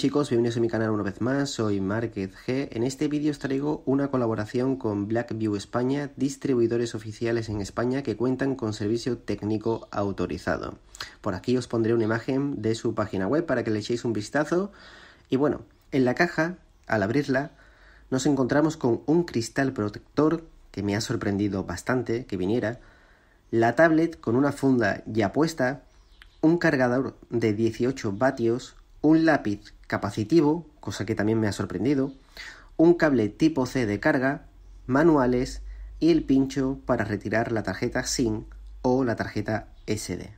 chicos, bienvenidos a mi canal una vez más, soy Market G. En este vídeo os traigo una colaboración con Blackview España, distribuidores oficiales en España que cuentan con servicio técnico autorizado. Por aquí os pondré una imagen de su página web para que le echéis un vistazo. Y bueno, en la caja, al abrirla, nos encontramos con un cristal protector que me ha sorprendido bastante que viniera, la tablet con una funda ya puesta, un cargador de 18 vatios, un lápiz capacitivo, cosa que también me ha sorprendido, un cable tipo C de carga, manuales y el pincho para retirar la tarjeta SIM o la tarjeta SD.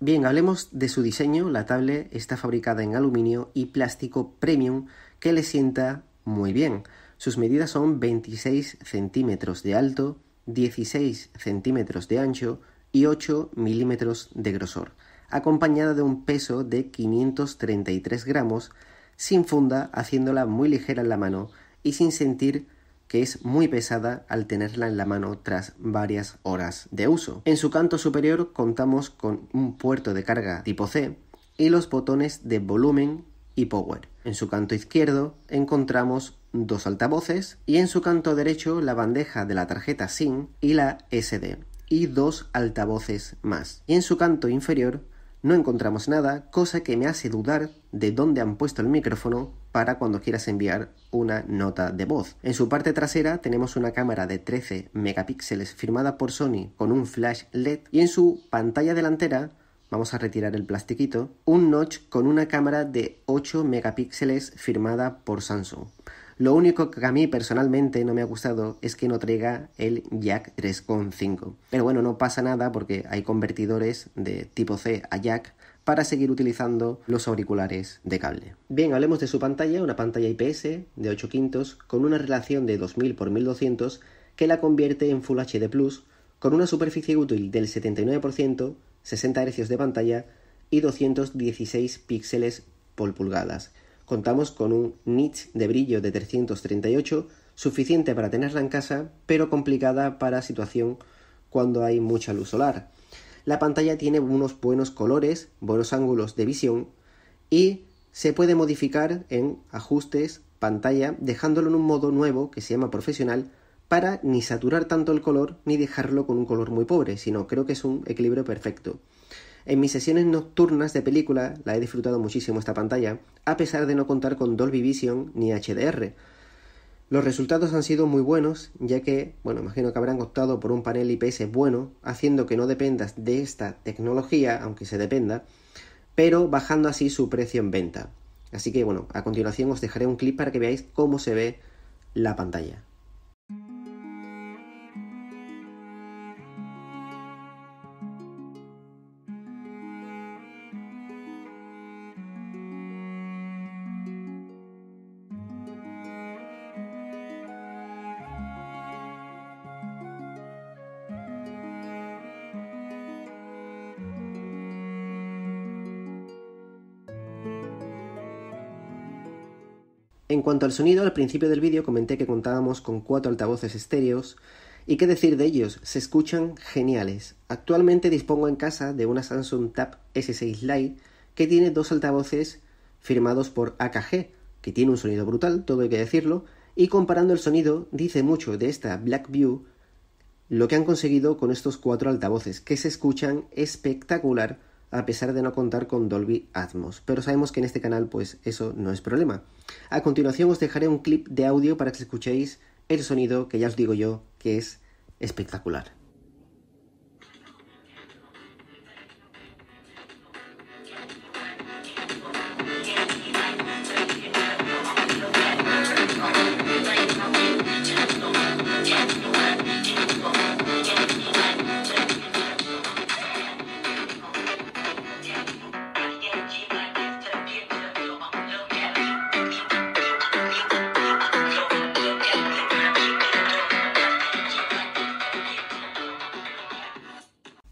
Bien, hablemos de su diseño. La tablet está fabricada en aluminio y plástico premium que le sienta muy bien. Sus medidas son 26 centímetros de alto, 16 centímetros de ancho y 8 milímetros de grosor, acompañada de un peso de 533 gramos, sin funda, haciéndola muy ligera en la mano y sin sentir que es muy pesada al tenerla en la mano tras varias horas de uso. En su canto superior contamos con un puerto de carga tipo C y los botones de volumen y power. En su canto izquierdo encontramos dos altavoces y en su canto derecho la bandeja de la tarjeta SIM y la SD y dos altavoces más. Y en su canto inferior no encontramos nada, cosa que me hace dudar de dónde han puesto el micrófono para cuando quieras enviar una nota de voz. En su parte trasera tenemos una cámara de 13 megapíxeles firmada por Sony con un flash LED y en su pantalla delantera vamos a retirar el plastiquito, un notch con una cámara de 8 megapíxeles firmada por Samsung. Lo único que a mí personalmente no me ha gustado es que no traiga el jack 3.5. Pero bueno, no pasa nada porque hay convertidores de tipo C a jack para seguir utilizando los auriculares de cable. Bien, hablemos de su pantalla, una pantalla IPS de 8 quintos con una relación de 2000 x 1200 que la convierte en Full HD Plus con una superficie útil del 79%, 60 Hz de pantalla y 216 píxeles por pulgadas contamos con un nit de brillo de 338, suficiente para tenerla en casa, pero complicada para situación cuando hay mucha luz solar. La pantalla tiene unos buenos colores, buenos ángulos de visión y se puede modificar en ajustes, pantalla, dejándolo en un modo nuevo que se llama profesional para ni saturar tanto el color ni dejarlo con un color muy pobre, sino creo que es un equilibrio perfecto. En mis sesiones nocturnas de película, la he disfrutado muchísimo esta pantalla, a pesar de no contar con Dolby Vision ni HDR. Los resultados han sido muy buenos, ya que, bueno, imagino que habrán optado por un panel IPS bueno, haciendo que no dependas de esta tecnología, aunque se dependa, pero bajando así su precio en venta. Así que, bueno, a continuación os dejaré un clip para que veáis cómo se ve la pantalla. En cuanto al sonido, al principio del vídeo comenté que contábamos con cuatro altavoces estéreos y qué decir de ellos, se escuchan geniales. Actualmente dispongo en casa de una Samsung Tab S6 Lite que tiene dos altavoces firmados por AKG, que tiene un sonido brutal, todo hay que decirlo, y comparando el sonido dice mucho de esta Blackview lo que han conseguido con estos cuatro altavoces, que se escuchan espectacular a pesar de no contar con Dolby Atmos, pero sabemos que en este canal pues eso no es problema. A continuación os dejaré un clip de audio para que escuchéis el sonido que ya os digo yo que es espectacular.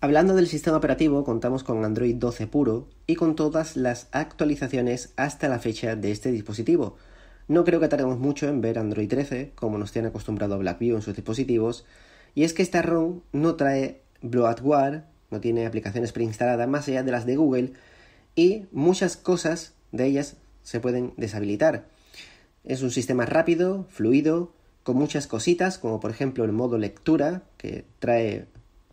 Hablando del sistema operativo, contamos con Android 12 puro y con todas las actualizaciones hasta la fecha de este dispositivo. No creo que tardemos mucho en ver Android 13, como nos tiene acostumbrado BlackView en sus dispositivos, y es que esta ROM no trae bloatware, no tiene aplicaciones preinstaladas más allá de las de Google, y muchas cosas de ellas se pueden deshabilitar. Es un sistema rápido, fluido, con muchas cositas, como por ejemplo el modo lectura, que trae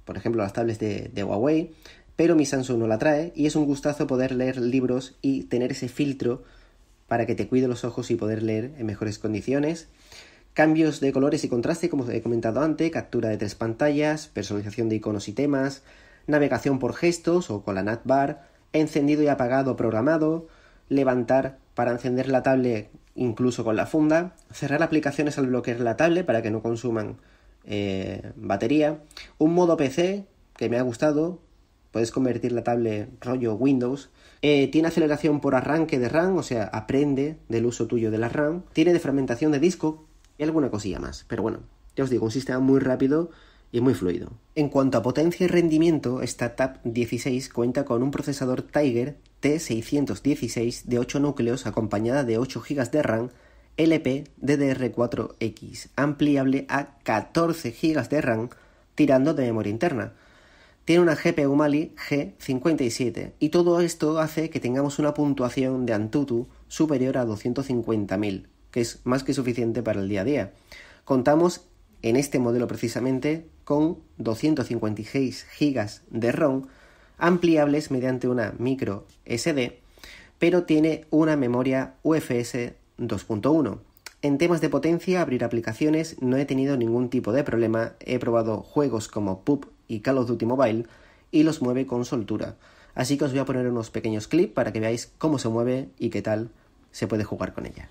por ejemplo las tablets de, Huawei, pero mi Samsung no la trae y es un gustazo poder leer libros y tener ese filtro para que te cuide los ojos y poder leer en mejores condiciones. Cambios de colores y contraste, como he comentado antes, captura de tres pantallas, personalización de iconos y temas, navegación por gestos o con la bar, encendido y apagado programado, levantar para encender la tablet incluso con la funda, cerrar aplicaciones al bloquear la tablet para que no consuman eh, batería. Un modo PC que me ha gustado. Puedes convertir la tablet rollo Windows. Eh, tiene aceleración por arranque de RAM, o sea, aprende del uso tuyo de la RAM. Tiene defragmentación de disco y alguna cosilla más. Pero bueno, ya os digo, un sistema muy rápido y muy fluido. En cuanto a potencia y rendimiento, esta Tap 16 cuenta con un procesador Tiger T616 de 8 núcleos acompañada de 8 GB de RAM LP DDR4X, ampliable a 14 GB de RAM tirando de memoria interna. Tiene una GPU Mali G57 y todo esto hace que tengamos una puntuación de Antutu superior a 250.000, que es más que suficiente para el día a día. Contamos en este modelo precisamente con 256 GB de ROM ampliables mediante una micro SD, pero tiene una memoria UFS 2.1. En temas de potencia, abrir aplicaciones, no he tenido ningún tipo de problema, he probado juegos como PUB y Call of Duty Mobile y los mueve con soltura. Así que os voy a poner unos pequeños clips para que veáis cómo se mueve y qué tal se puede jugar con ella.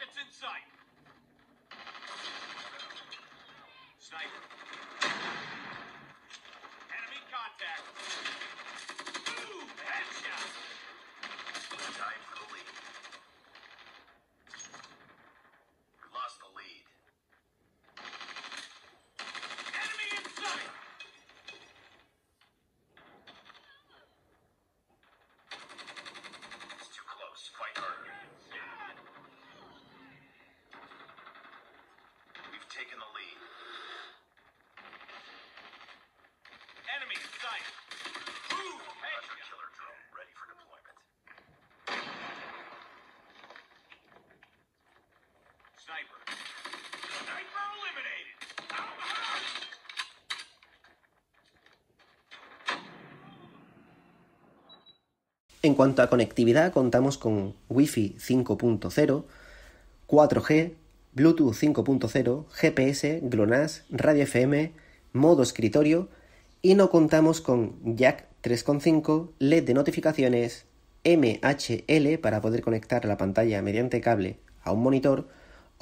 Target's in sight. Sniper. En cuanto a conectividad, contamos con Wi-Fi 5.0, 4G, Bluetooth 5.0, GPS, GLONASS, radio FM, modo escritorio y no contamos con jack 3.5, LED de notificaciones, MHL para poder conectar la pantalla mediante cable a un monitor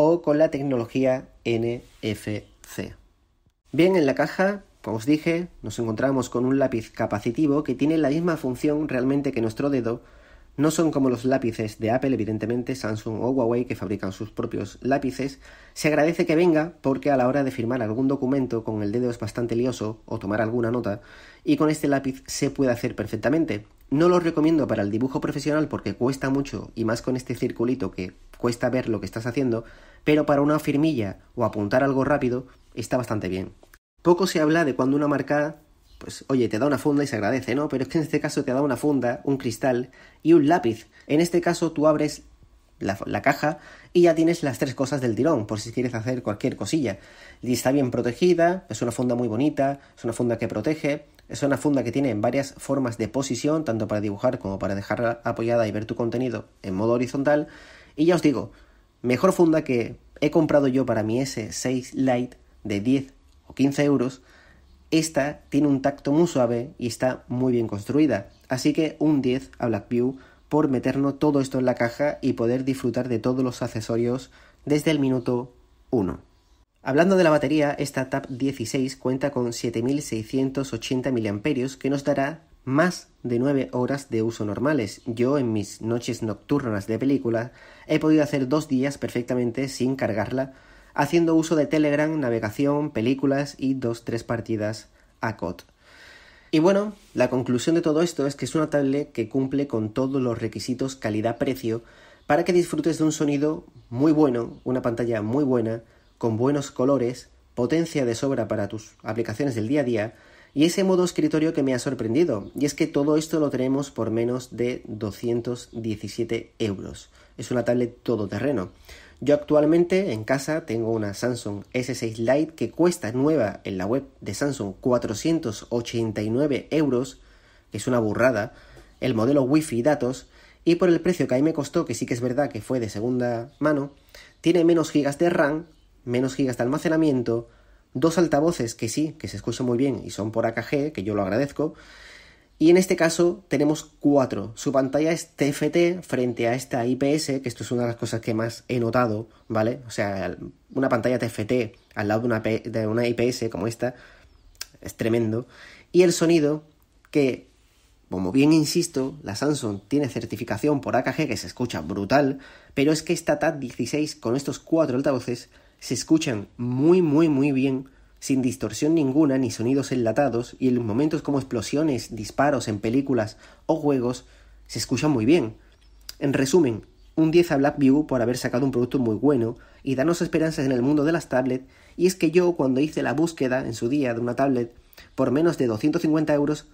o con la tecnología NFC. Bien, en la caja, como os dije, nos encontramos con un lápiz capacitivo que tiene la misma función realmente que nuestro dedo. No son como los lápices de Apple, evidentemente, Samsung o Huawei que fabrican sus propios lápices. Se agradece que venga porque a la hora de firmar algún documento con el dedo es bastante lioso o tomar alguna nota y con este lápiz se puede hacer perfectamente. No lo recomiendo para el dibujo profesional porque cuesta mucho y más con este circulito que cuesta ver lo que estás haciendo, pero para una firmilla o apuntar algo rápido está bastante bien. Poco se habla de cuando una marca, pues oye, te da una funda y se agradece, ¿no? Pero es que en este caso te da una funda, un cristal y un lápiz. En este caso tú abres la, la, caja y ya tienes las tres cosas del tirón por si quieres hacer cualquier cosilla. Y está bien protegida, es una funda muy bonita, es una funda que protege, es una funda que tiene varias formas de posición, tanto para dibujar como para dejarla apoyada y ver tu contenido en modo horizontal. Y ya os digo, mejor funda que he comprado yo para mi S6 Lite de 10 o 15 euros. Esta tiene un tacto muy suave y está muy bien construida. Así que un 10 a Blackview por meternos todo esto en la caja y poder disfrutar de todos los accesorios desde el minuto 1. Hablando de la batería, esta TAP 16 cuenta con 7680 mAh que nos dará más de 9 horas de uso normales. Yo en mis noches nocturnas de película he podido hacer dos días perfectamente sin cargarla, haciendo uso de Telegram, navegación, películas y dos, tres partidas a COD. Y bueno, la conclusión de todo esto es que es una tablet que cumple con todos los requisitos calidad-precio para que disfrutes de un sonido muy bueno, una pantalla muy buena, con buenos colores, potencia de sobra para tus aplicaciones del día a día, y ese modo escritorio que me ha sorprendido, y es que todo esto lo tenemos por menos de 217 euros. Es una tablet todoterreno. Yo actualmente en casa tengo una Samsung S6 Lite que cuesta nueva en la web de Samsung 489 euros, que es una burrada, el modelo Wi-Fi y datos, y por el precio que ahí me costó, que sí que es verdad que fue de segunda mano, tiene menos gigas de RAM, menos gigas de almacenamiento, dos altavoces que sí, que se escuchan muy bien y son por AKG, que yo lo agradezco, y en este caso tenemos cuatro. Su pantalla es TFT frente a esta IPS, que esto es una de las cosas que más he notado, ¿vale? O sea, una pantalla TFT al lado de una, de una IPS como esta es tremendo. Y el sonido, que, como bien insisto, la Samsung tiene certificación por AKG que se escucha brutal, pero es que esta TAT 16 con estos cuatro altavoces se escuchan muy, muy, muy bien, sin distorsión ninguna ni sonidos enlatados, y en momentos como explosiones, disparos en películas o juegos, se escuchan muy bien. En resumen, un 10 a Blackview por haber sacado un producto muy bueno y darnos esperanzas en el mundo de las tablets, y es que yo cuando hice la búsqueda en su día de una tablet por menos de 250 euros,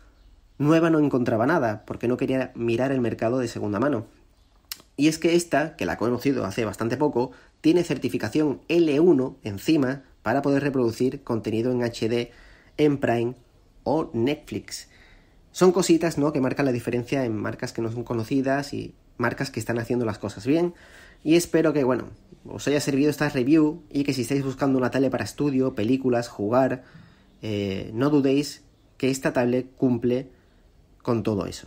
nueva no encontraba nada, porque no quería mirar el mercado de segunda mano. Y es que esta, que la he conocido hace bastante poco, tiene certificación L1 encima para poder reproducir contenido en HD en Prime o Netflix. Son cositas ¿no? que marcan la diferencia en marcas que no son conocidas y marcas que están haciendo las cosas bien. Y espero que, bueno, os haya servido esta review y que si estáis buscando una tablet para estudio, películas, jugar, eh, no dudéis que esta tablet cumple con todo eso.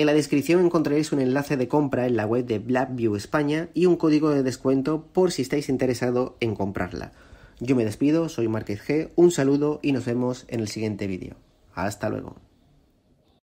En la descripción encontraréis un enlace de compra en la web de Blackview España y un código de descuento por si estáis interesados en comprarla. Yo me despido, soy Márquez G, un saludo y nos vemos en el siguiente vídeo. Hasta luego.